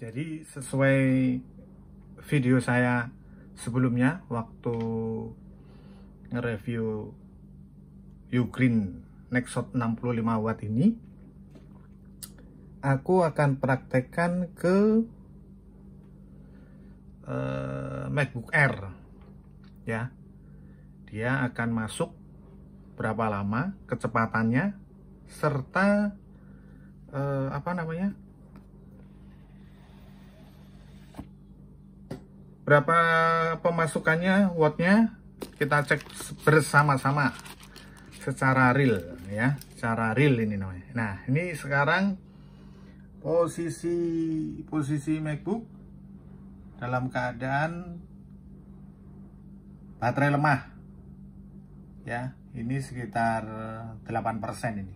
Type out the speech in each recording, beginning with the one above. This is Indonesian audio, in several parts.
jadi sesuai video saya sebelumnya waktu nge-review Ugreen Nexot 65 watt ini aku akan praktekkan ke uh, MacBook Air ya dia akan masuk berapa lama kecepatannya serta uh, apa namanya berapa pemasukannya wattnya kita cek bersama-sama secara real ya secara real ini namanya nah ini sekarang posisi posisi MacBook dalam keadaan baterai lemah ya ini sekitar 8% ini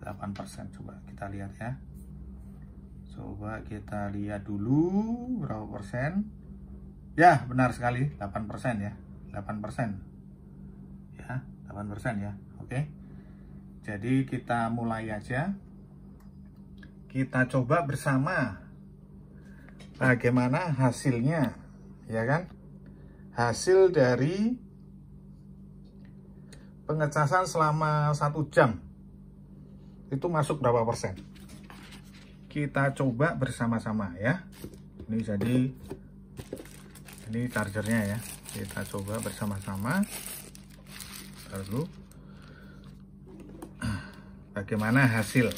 8% coba kita lihat ya coba kita lihat dulu berapa persen Ya, benar sekali, 8% ya. 8%. Ya, 8% ya. Oke. Jadi kita mulai aja. Kita coba bersama bagaimana hasilnya, ya kan? Hasil dari pengecasan selama satu jam itu masuk berapa persen? Kita coba bersama-sama ya. Ini jadi ini chargernya ya kita coba bersama-sama lalu bagaimana hasil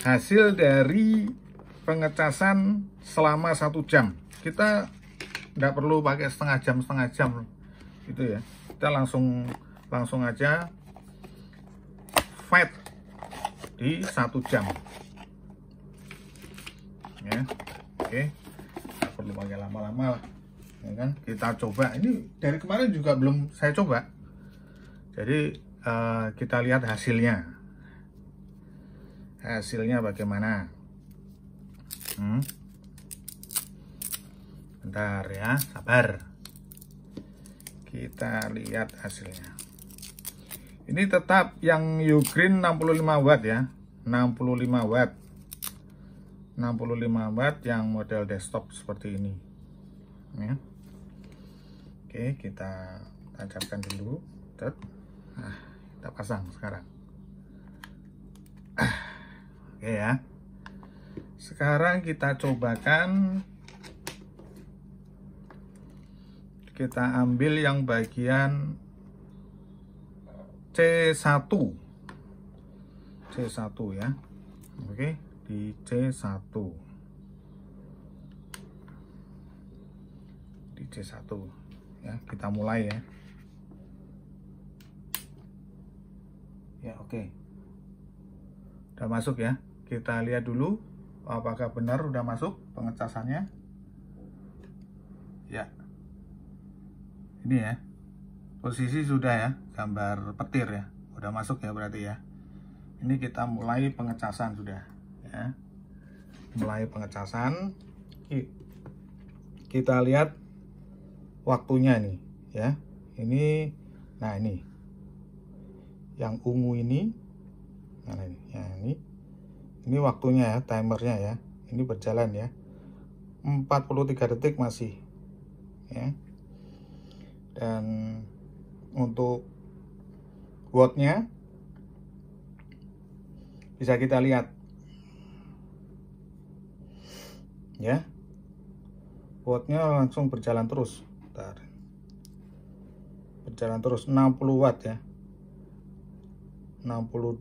hasil dari pengecasan selama satu jam kita tidak perlu pakai setengah jam setengah jam gitu ya kita langsung langsung aja fight di satu jam ya oke okay. perlu pakai lama-lama lah ya kan kita coba ini dari kemarin juga belum saya coba jadi uh, kita lihat hasilnya hasilnya bagaimana hmm. bentar ya sabar kita lihat hasilnya ini tetap yang Ugreen 65 watt ya 65 watt 65 watt yang model desktop seperti ini ya Oke, kita tancapkan dulu. Nah, kita pasang sekarang. Ah, oke ya. Sekarang kita cobakan kita ambil yang bagian C1. C1 ya. Oke, di C1. Di C1 ya kita mulai ya ya oke okay. udah masuk ya kita lihat dulu apakah benar udah masuk pengecasannya ya ini ya posisi sudah ya gambar petir ya udah masuk ya berarti ya ini kita mulai pengecasan sudah ya mulai pengecasan kita lihat waktunya nih ya ini nah ini yang ungu ini nah ini ya ini ini waktunya ya timernya ya ini berjalan ya 43 detik masih ya dan untuk wattnya bisa kita lihat ya wattnya langsung berjalan terus bentar berjalan terus 60 watt ya 61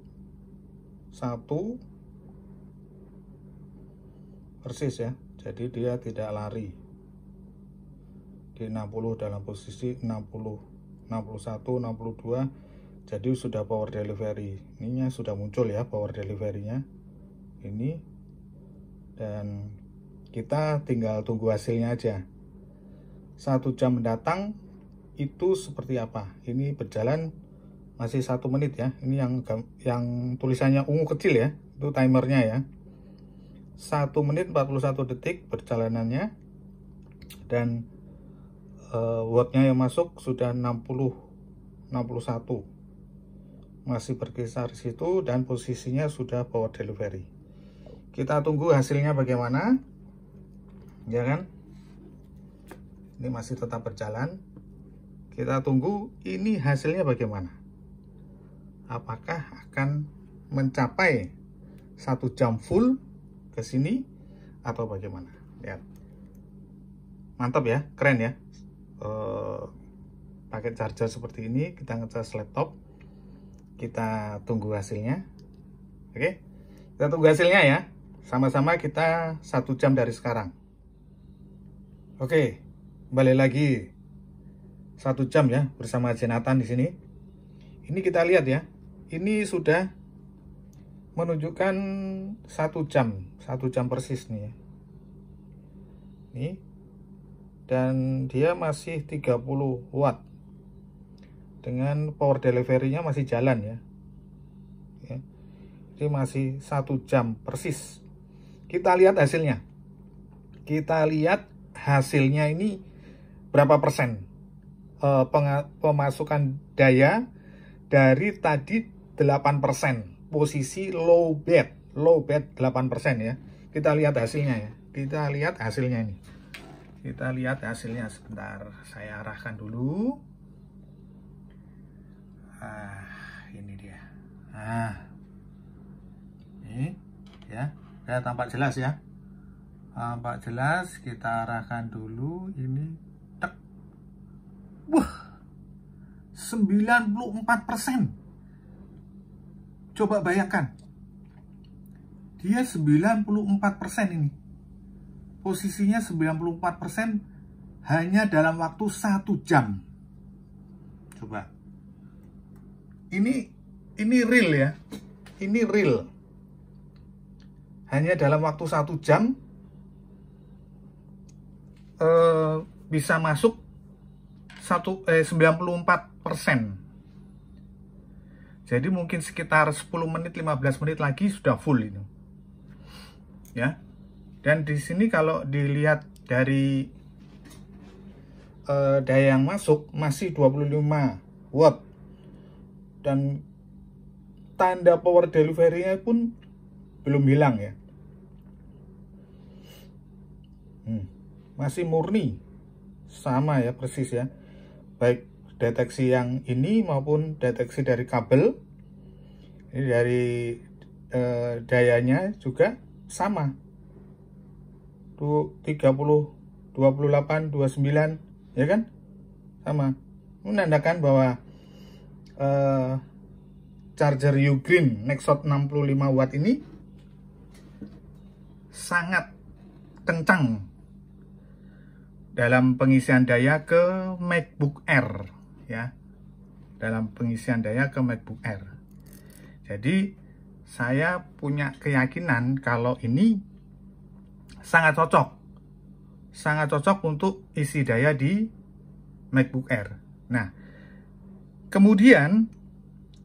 persis ya jadi dia tidak lari di 60 dalam posisi 60 61 62 jadi sudah power delivery ininya sudah muncul ya power delivery nya ini dan kita tinggal tunggu hasilnya aja satu jam mendatang itu seperti apa ini berjalan masih satu menit ya ini yang yang tulisannya ungu kecil ya itu timernya ya Satu menit 41 detik perjalanannya dan uh, wattnya yang masuk sudah 60 61 masih berkisar di situ dan posisinya sudah power delivery kita tunggu hasilnya bagaimana ya kan ini masih tetap berjalan kita tunggu ini hasilnya bagaimana apakah akan mencapai satu jam full ke sini atau bagaimana lihat ya. mantap ya keren ya e, eh, pakai charger seperti ini kita ngecas laptop kita tunggu hasilnya oke kita tunggu hasilnya ya sama-sama kita satu jam dari sekarang oke Kembali lagi satu jam ya bersama Jenatan di sini. Ini kita lihat ya. Ini sudah menunjukkan satu jam, satu jam persis nih. Ya. Ini Dan dia masih 30 watt. Dengan power deliverynya masih jalan ya. ya. Ini masih satu jam persis. Kita lihat hasilnya. Kita lihat hasilnya ini berapa persen uh, pemasukan daya dari tadi 8 persen posisi low bed low bed 8 persen ya kita lihat hasilnya ya kita lihat hasilnya ini kita lihat hasilnya sebentar saya arahkan dulu ah ini dia ah ini ya saya tampak jelas ya tampak jelas kita arahkan dulu ini 94%. Coba bayangkan. Dia 94% ini. Posisinya 94% hanya dalam waktu 1 jam. Coba. Ini ini real ya. Ini real. Hanya dalam waktu 1 jam eh, bisa masuk satu eh, 94 jadi mungkin sekitar 10 menit 15 menit lagi sudah full ini. Ya. Dan di sini kalau dilihat dari uh, daya yang masuk masih 25 watt. Dan tanda power delivery-nya pun belum hilang ya. Hmm, masih murni sama ya persis ya. Baik deteksi yang ini maupun deteksi dari kabel ini dari e, dayanya juga sama tuh 30 28 29 ya kan sama menandakan bahwa e, charger Ugreen Nexot 65 watt ini sangat kencang dalam pengisian daya ke MacBook Air ya dalam pengisian daya ke MacBook Air. Jadi saya punya keyakinan kalau ini sangat cocok. Sangat cocok untuk isi daya di MacBook Air. Nah, kemudian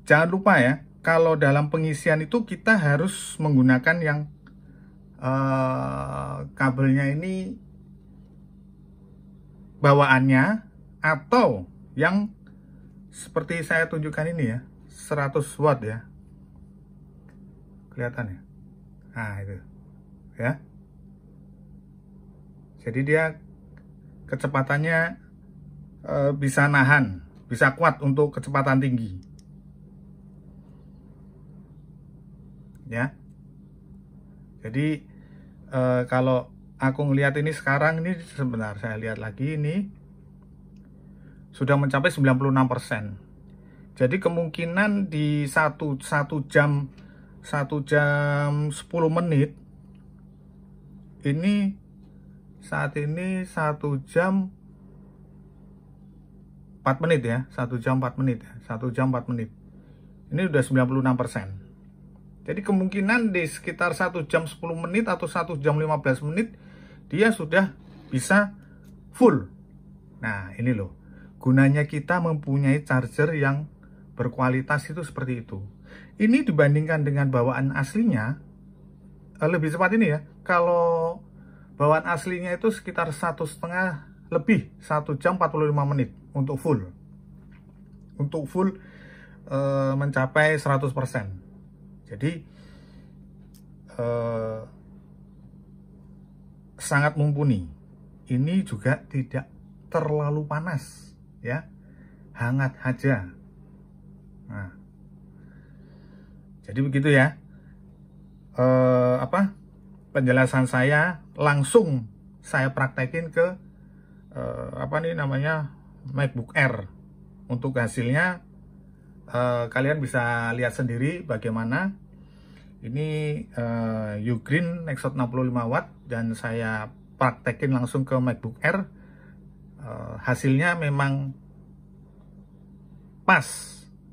jangan lupa ya, kalau dalam pengisian itu kita harus menggunakan yang uh, kabelnya ini bawaannya atau yang seperti saya tunjukkan ini ya 100 watt ya kelihatan ya nah itu ya jadi dia kecepatannya e, bisa nahan bisa kuat untuk kecepatan tinggi ya jadi e, kalau aku ngelihat ini sekarang ini sebenarnya saya lihat lagi ini sudah mencapai 96%. Jadi kemungkinan di 1 1 jam 1 jam 10 menit ini saat ini 1 jam 4 menit ya, 1 jam 4 menit ya, 1 jam 4 menit. Ini udah 96%. Jadi kemungkinan di sekitar 1 jam 10 menit atau 1 jam 15 menit dia sudah bisa full. Nah, ini loh gunanya kita mempunyai charger yang berkualitas itu seperti itu. Ini dibandingkan dengan bawaan aslinya, eh, lebih cepat ini ya, kalau bawaan aslinya itu sekitar satu setengah lebih, 1 jam 45 menit untuk full. Untuk full e, mencapai 100%. Jadi e, sangat mumpuni. Ini juga tidak terlalu panas ya hangat aja nah, jadi begitu ya e, apa penjelasan saya langsung saya praktekin ke e, apa nih namanya MacBook Air untuk hasilnya e, kalian bisa lihat sendiri bagaimana ini eh, Ugreen Nexus 65 watt dan saya praktekin langsung ke MacBook Air Eh, hasilnya memang pas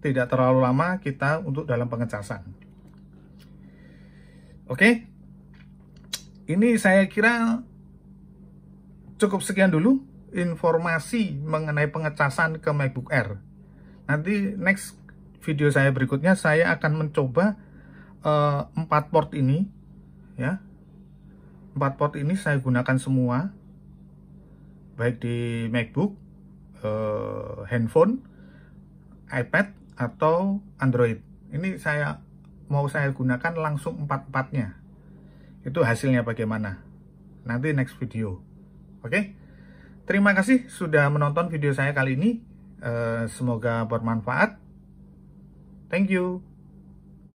tidak terlalu lama kita untuk dalam pengecasan oke okay? ini saya kira cukup sekian dulu informasi mengenai pengecasan ke MacBook Air nanti next video saya berikutnya saya akan mencoba uh, port ini ya empat port ini saya gunakan semua baik di MacBook, eh, handphone, iPad atau Android. Ini saya mau saya gunakan langsung empat-empatnya. Itu hasilnya bagaimana? Nanti next video. Oke? Okay? Terima kasih sudah menonton video saya kali ini. Eh, semoga bermanfaat. Thank you.